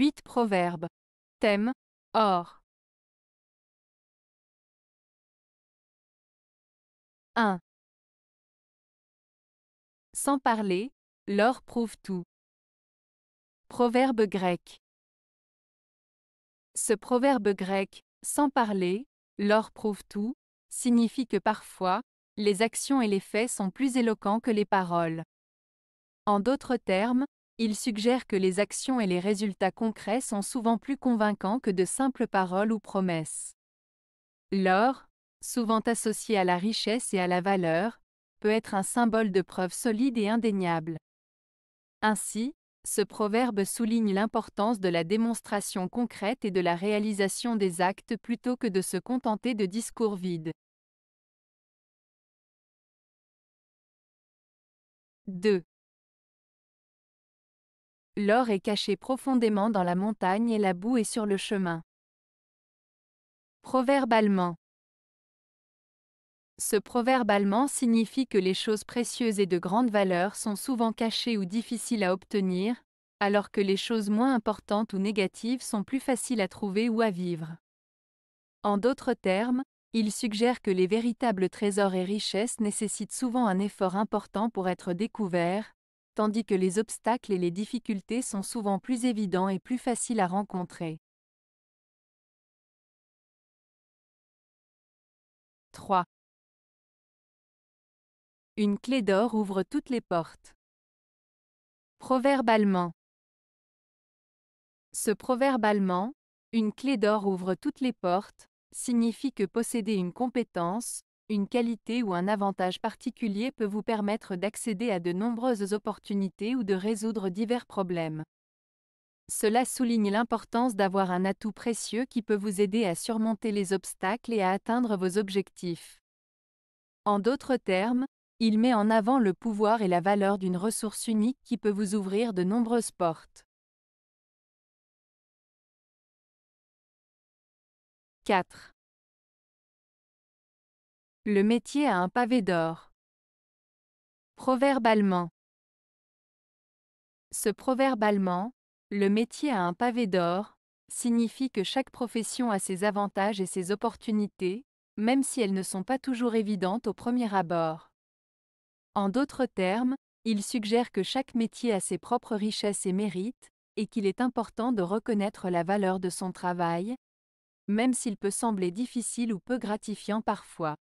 8 Proverbes. Thème Or. 1. Sans parler, l'or prouve tout. Proverbe grec. Ce proverbe grec, sans parler, l'or prouve tout, signifie que parfois, les actions et les faits sont plus éloquents que les paroles. En d'autres termes, il suggère que les actions et les résultats concrets sont souvent plus convaincants que de simples paroles ou promesses. L'or, souvent associé à la richesse et à la valeur, peut être un symbole de preuve solide et indéniable. Ainsi, ce proverbe souligne l'importance de la démonstration concrète et de la réalisation des actes plutôt que de se contenter de discours vides. 2. L'or est caché profondément dans la montagne et la boue est sur le chemin. Proverbe allemand. Ce proverbe allemand signifie que les choses précieuses et de grande valeur sont souvent cachées ou difficiles à obtenir, alors que les choses moins importantes ou négatives sont plus faciles à trouver ou à vivre. En d'autres termes, il suggère que les véritables trésors et richesses nécessitent souvent un effort important pour être découverts, tandis que les obstacles et les difficultés sont souvent plus évidents et plus faciles à rencontrer. 3. Une clé d'or ouvre toutes les portes. Proverbe allemand. Ce proverbe allemand, une clé d'or ouvre toutes les portes, signifie que posséder une compétence, une qualité ou un avantage particulier peut vous permettre d'accéder à de nombreuses opportunités ou de résoudre divers problèmes. Cela souligne l'importance d'avoir un atout précieux qui peut vous aider à surmonter les obstacles et à atteindre vos objectifs. En d'autres termes, il met en avant le pouvoir et la valeur d'une ressource unique qui peut vous ouvrir de nombreuses portes. 4. Le métier a un pavé d'or. Proverbe allemand. Ce proverbe allemand, le métier a un pavé d'or, signifie que chaque profession a ses avantages et ses opportunités, même si elles ne sont pas toujours évidentes au premier abord. En d'autres termes, il suggère que chaque métier a ses propres richesses et mérites, et qu'il est important de reconnaître la valeur de son travail, même s'il peut sembler difficile ou peu gratifiant parfois.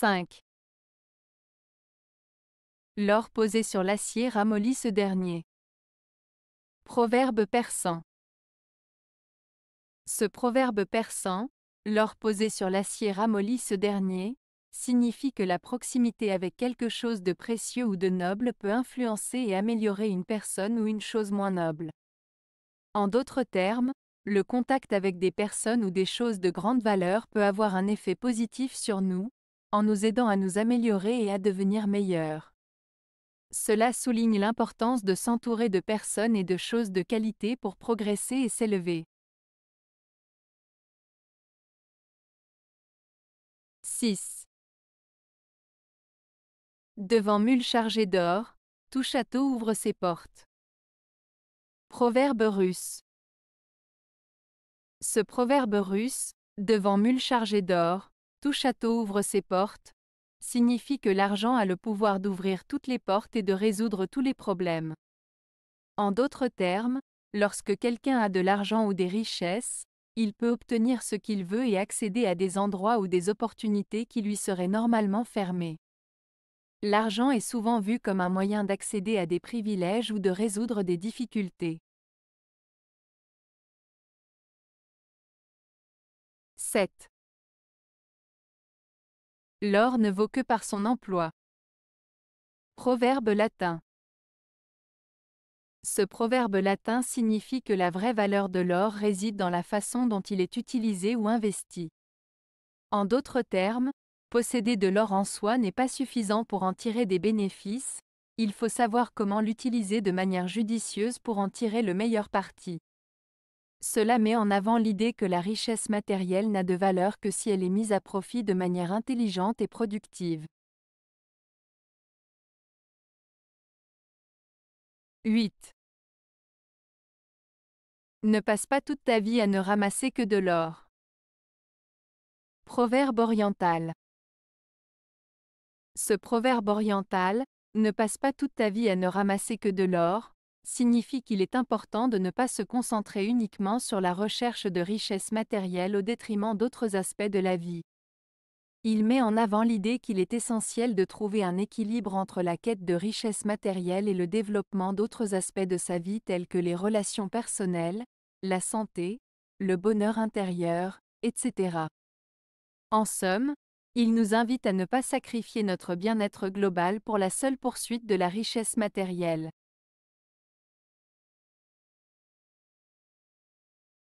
5. L'or posé sur l'acier ramollit ce dernier. Proverbe persan. Ce proverbe persan, l'or posé sur l'acier ramollit ce dernier, signifie que la proximité avec quelque chose de précieux ou de noble peut influencer et améliorer une personne ou une chose moins noble. En d'autres termes, le contact avec des personnes ou des choses de grande valeur peut avoir un effet positif sur nous, en nous aidant à nous améliorer et à devenir meilleurs. Cela souligne l'importance de s'entourer de personnes et de choses de qualité pour progresser et s'élever. 6. Devant mules chargées d'or, tout château ouvre ses portes. Proverbe russe. Ce proverbe russe, devant mules chargées d'or, tout château ouvre ses portes signifie que l'argent a le pouvoir d'ouvrir toutes les portes et de résoudre tous les problèmes. En d'autres termes, lorsque quelqu'un a de l'argent ou des richesses, il peut obtenir ce qu'il veut et accéder à des endroits ou des opportunités qui lui seraient normalement fermés. L'argent est souvent vu comme un moyen d'accéder à des privilèges ou de résoudre des difficultés. 7. L'or ne vaut que par son emploi. Proverbe latin. Ce proverbe latin signifie que la vraie valeur de l'or réside dans la façon dont il est utilisé ou investi. En d'autres termes, posséder de l'or en soi n'est pas suffisant pour en tirer des bénéfices, il faut savoir comment l'utiliser de manière judicieuse pour en tirer le meilleur parti. Cela met en avant l'idée que la richesse matérielle n'a de valeur que si elle est mise à profit de manière intelligente et productive. 8. Ne passe pas toute ta vie à ne ramasser que de l'or. Proverbe oriental. Ce proverbe oriental, ne passe pas toute ta vie à ne ramasser que de l'or, signifie qu'il est important de ne pas se concentrer uniquement sur la recherche de richesses matérielles au détriment d'autres aspects de la vie. Il met en avant l'idée qu'il est essentiel de trouver un équilibre entre la quête de richesses matérielles et le développement d'autres aspects de sa vie tels que les relations personnelles, la santé, le bonheur intérieur, etc. En somme, il nous invite à ne pas sacrifier notre bien-être global pour la seule poursuite de la richesse matérielle.